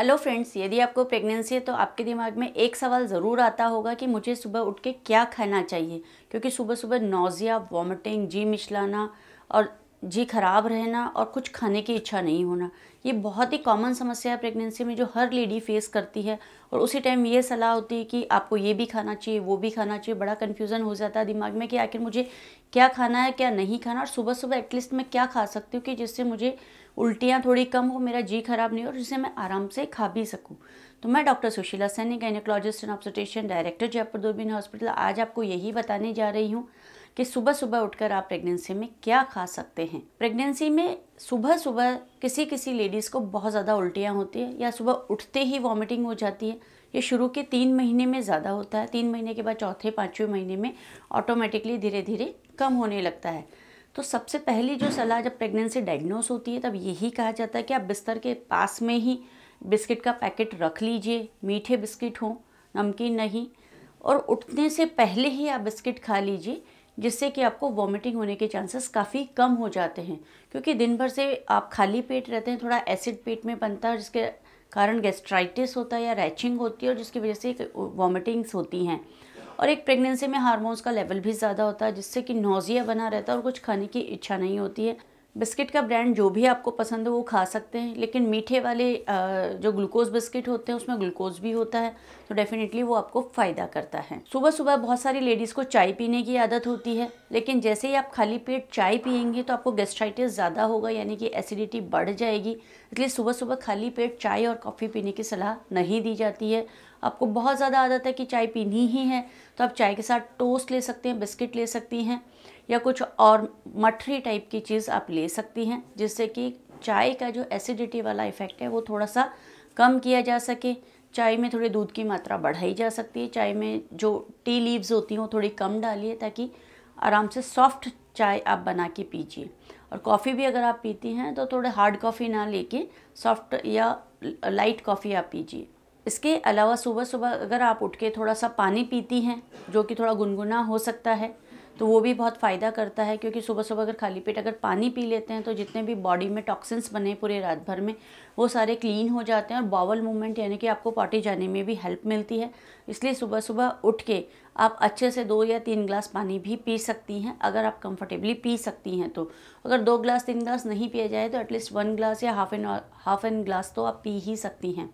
hello friends यदि आपको pregnancy है तो आपके दिमाग में एक सवाल ज़रूर आता होगा कि मुझे सुबह उठ के क्या खाना चाहिए क्योंकि सुबह सुबह नोज़िया वॉमिटिंग जी मिचलाना और जी खराब रहना और कुछ खाने की इच्छा नहीं होना ये बहुत ही कॉमन समस्या है प्रेगनेंसी में जो हर लेडी फेस करती है और उसी टाइम ये सलाह होती है कि आपको ये भी खाना चाहिए वो भी खाना चाहिए बड़ा कन्फ्यूज़न हो जाता है दिमाग में कि आखिर मुझे क्या खाना है क्या नहीं खाना और सुबह सुबह एटलीस्ट मैं क्या खा सकती हूँ कि जिससे मुझे उल्टियाँ थोड़ी कम हो मेरा जी खराब नहीं हो जिसे मैं आराम से खा भी सकूँ तो मैं doctor Sushila Saini gynaecologist and obstetrician director Jaipur Doorbeen hospital आज आपको यही बताने जा रही हूँ कि सुबह सुबह उठकर आप प्रेगनेंसी में क्या खा सकते हैं प्रेगनेंसी में सुबह सुबह किसी किसी लेडीज़ को बहुत ज़्यादा उल्टियाँ होती हैं या सुबह उठते ही वॉमिटिंग हो जाती है ये शुरू के तीन महीने में ज़्यादा होता है तीन महीने के बाद चौथे पाँचवें महीने में ऑटोमेटिकली धीरे धीरे कम होने लगता है तो सबसे पहली जो सलाह जब प्रेगनेंसी डायग्नोस होती है तब यही कहा जाता है कि आप बिस्तर के पास में ही बिस्किट का पैकेट रख लीजिए मीठे बिस्किट हों नमकीन नहीं और उठने से पहले ही आप बिस्किट खा लीजिए जिससे कि आपको वॉमिटिंग होने के चांसेस काफ़ी कम हो जाते हैं क्योंकि दिन भर से आप खाली पेट रहते हैं थोड़ा एसिड पेट में बनता है जिसके कारण गैस्ट्राइटिस होता है या रैचिंग होती है और जिसकी वजह से वॉमिटिंग्स होती हैं और एक प्रेगनेंसी में हार्मोन्स का लेवल भी ज़्यादा होता है जिससे कि नोजिया बना रहता है और कुछ खाने की इच्छा नहीं होती है बिस्किट का ब्रांड जो भी आपको पसंद हो वो खा सकते हैं लेकिन मीठे वाले जो ग्लूकोज बिस्किट होते हैं उसमें ग्लूकोज भी होता है तो डेफिनेटली वो आपको फ़ायदा करता है सुबह सुबह बहुत सारी लेडीज़ को चाय पीने की आदत होती है लेकिन जैसे ही आप खाली पेट चाय पियेंगे तो आपको गेस्ट्राइटिस ज़्यादा होगा यानी कि एसिडिटी बढ़ जाएगी इसलिए सुबह सुबह खाली पेट चाय और कॉफ़ी पीने की सलाह नहीं दी जाती है आपको बहुत ज़्यादा आदत है कि चाय पीनी ही है तो आप चाय के साथ टोस्ट ले सकते हैं बिस्किट ले सकती हैं या कुछ और मठरी टाइप की चीज़ आप ले सकती हैं जिससे कि चाय का जो एसिडिटी वाला इफ़ेक्ट है वो थोड़ा सा कम किया जा सके चाय में थोड़ी दूध की मात्रा बढ़ाई जा सकती है चाय में जो टी लीव्स होती हैं वो थोड़ी कम डालिए ताकि आराम से सॉफ्ट चाय आप बना के पीजिए और कॉफ़ी भी अगर आप पीती हैं तो थोड़े हार्ड कॉफ़ी ना लेके सॉफ्ट या लाइट कॉफ़ी आप पीजिए इसके अलावा सुबह सुबह अगर आप उठ के थोड़ा सा पानी पीती हैं जो कि थोड़ा गुनगुना हो सकता है तो वो भी बहुत फ़ायदा करता है क्योंकि सुबह सुबह अगर खाली पेट अगर पानी पी लेते हैं तो जितने भी बॉडी में टॉक्सिन्स बने पूरे रात भर में वो सारे क्लीन हो जाते हैं और बॉवल मूवमेंट यानी कि आपको पॉटी जाने में भी हेल्प मिलती है इसलिए सुबह सुबह उठ के आप अच्छे से दो या तीन ग्लास पानी भी पी सकती हैं अगर आप कंफर्टेबली पी सकती हैं तो अगर दो ग्लास तीन ग्लास नहीं पिया जाए तो एटलीस्ट वन ग्लास या half an half an glass तो आप पी ही सकती हैं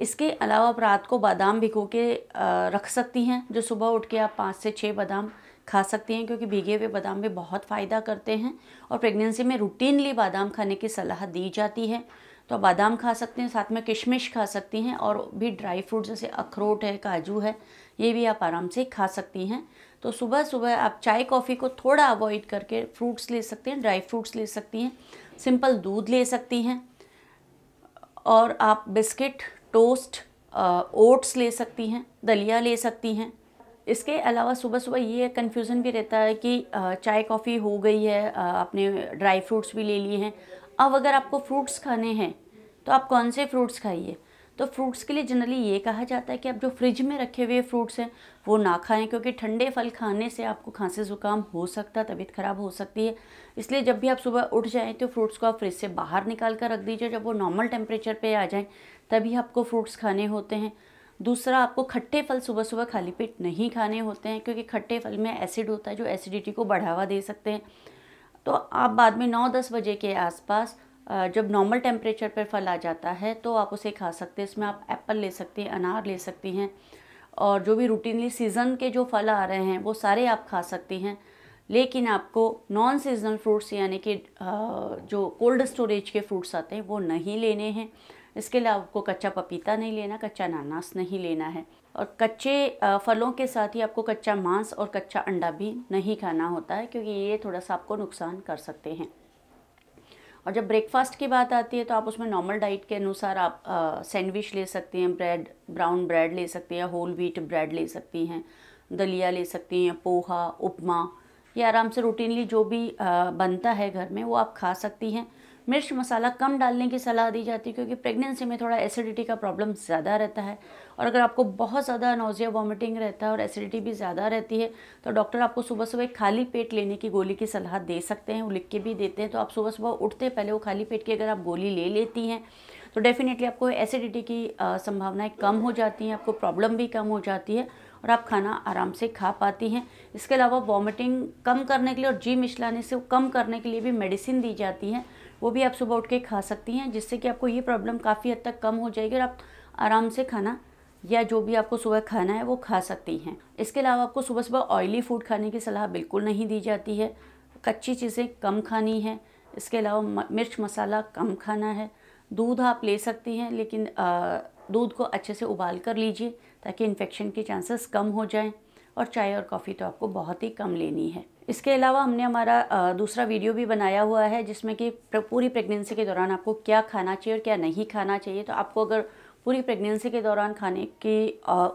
इसके अलावा आप रात को बादाम भिगो के रख सकती हैं जो सुबह उठ के आप पाँच से छः बादाम खा सकती हैं क्योंकि भीगे हुए बादाम भी बहुत फ़ायदा करते हैं और प्रेगनेंसी में रूटीनली बादाम खाने की सलाह दी जाती है तो आप बादाम खा सकते हैं साथ में किशमिश खा सकती हैं और भी ड्राई फ्रूट जैसे अखरोट है काजू है ये भी आप आराम से खा सकती हैं तो सुबह सुबह आप चाय कॉफ़ी को थोड़ा अवॉइड करके फ्रूट्स ले सकते हैं ड्राई फ्रूट्स ले सकती हैं सिंपल दूध ले सकती हैं और आप बिस्किट टोस्ट ओट्स ले सकती हैं दलिया ले सकती हैं इसके अलावा सुबह सुबह ये कन्फ्यूज़न भी रहता है कि चाय कॉफ़ी हो गई है आपने ड्राई फ्रूट्स भी ले लिए हैं अब अगर आपको फ्रूट्स खाने हैं तो आप कौन से फ्रूट्स खाइए तो फ्रूट्स के लिए जनरली ये कहा जाता है कि आप जो फ्रिज में रखे हुए फ्रूट्स हैं वो ना खाएं क्योंकि ठंडे फल खाने से आपको खांसी ज़ुकाम हो सकता है तबीयत ख़राब हो सकती है इसलिए जब भी आप सुबह उठ जाएँ तो फ्रूट्स को आप फ्रिज से बाहर निकाल कर रख दीजिए जब वो नॉर्मल टेम्परेचर पर आ जाएँ तभी आपको फ्रूट्स खाने होते हैं दूसरा आपको खट्टे फल सुबह सुबह खाली पेट नहीं खाने होते हैं क्योंकि खट्टे फल में एसिड होता है जो एसिडिटी को बढ़ावा दे सकते हैं तो आप बाद में नौ दस बजे के आसपास जब नॉर्मल टेम्परेचर पर फल आ जाता है तो आप उसे खा सकते हैं इसमें आप एप्पल ले सकते हैं अनार ले सकती हैं और जो भी रूटीनली सीज़न के जो फल आ रहे हैं वो सारे आप खा सकती हैं लेकिन आपको नॉन सीजनल फ्रूट्स यानी कि जो कोल्ड स्टोरेज के फ्रूट्स आते हैं वो नहीं लेने हैं इसके अलावा आपको कच्चा पपीता नहीं लेना कच्चा अनानास नहीं लेना है और कच्चे फलों के साथ ही आपको कच्चा मांस और कच्चा अंडा भी नहीं खाना होता है क्योंकि ये थोड़ा सा आपको नुकसान कर सकते हैं और जब ब्रेकफास्ट की बात आती है तो आप उसमें नॉर्मल डाइट के अनुसार आप सैंडविच ले सकती हैं ब्रेड ब्राउन ब्रेड ले सकती हैं होल व्हीट ब्रेड ले सकती हैं दलिया ले सकती हैं पोहा उपमा या आराम से रूटीनली जो भी आ, बनता है घर में वो आप खा सकती हैं मिर्च मसाला कम डालने की सलाह दी जाती है क्योंकि प्रेगनेंसी में थोड़ा एसिडिटी का प्रॉब्लम ज़्यादा रहता है और अगर आपको बहुत ज़्यादा नोजिया वॉमिटिंग रहता है और एसिडिटी भी ज़्यादा रहती है तो डॉक्टर आपको सुबह सुबह खाली पेट लेने की गोली की सलाह दे सकते हैं वो लिख के भी देते हैं तो आप सुबह सुबह उठते पहले वो खाली पेट की अगर आप गोली ले लेती हैं तो डेफिनेटली आपको एसिडिटी की संभावनाएँ कम हो जाती हैं आपको प्रॉब्लम भी कम हो जाती है और आप खाना आराम से खा पाती हैं इसके अलावा वॉमिटिंग कम करने के लिए और जी मिचलाने से कम करने के लिए भी मेडिसिन दी जाती है वो भी आप सुबह उठ के खा सकती हैं जिससे कि आपको ये प्रॉब्लम काफ़ी हद तक कम हो जाएगी और आप आराम से खाना या जो भी आपको सुबह खाना है वो खा सकती हैं इसके अलावा आपको सुबह सुबह ऑयली फूड खाने की सलाह बिल्कुल नहीं दी जाती है कच्ची चीज़ें कम खानी है इसके अलावा मिर्च मसाला कम खाना है दूध आप ले सकती हैं लेकिन दूध को अच्छे से उबाल कर लीजिए ताकि इन्फेक्शन के चांसेस कम हो जाएं और चाय और कॉफ़ी तो आपको बहुत ही कम लेनी है इसके अलावा हमने हमारा दूसरा वीडियो भी बनाया हुआ है जिसमें कि पूरी प्रेगनेंसी के दौरान आपको क्या खाना चाहिए और क्या नहीं खाना चाहिए तो आपको अगर पूरी प्रेगनेंसी के दौरान खाने के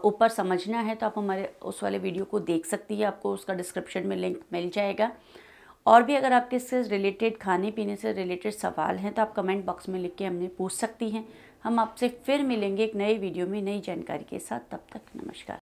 ऊपर समझना है तो आप हमारे उस वाले वीडियो को देख सकती है आपको उसका डिस्क्रिप्शन में लिंक मिल जाएगा और भी अगर आपके इससे रिलेटेड खाने पीने से रिलेटेड सवाल हैं तो आप कमेंट बॉक्स में लिख के हमने पूछ सकती हैं हम आपसे फिर मिलेंगे एक नए वीडियो में नई जानकारी के साथ तब तक नमस्कार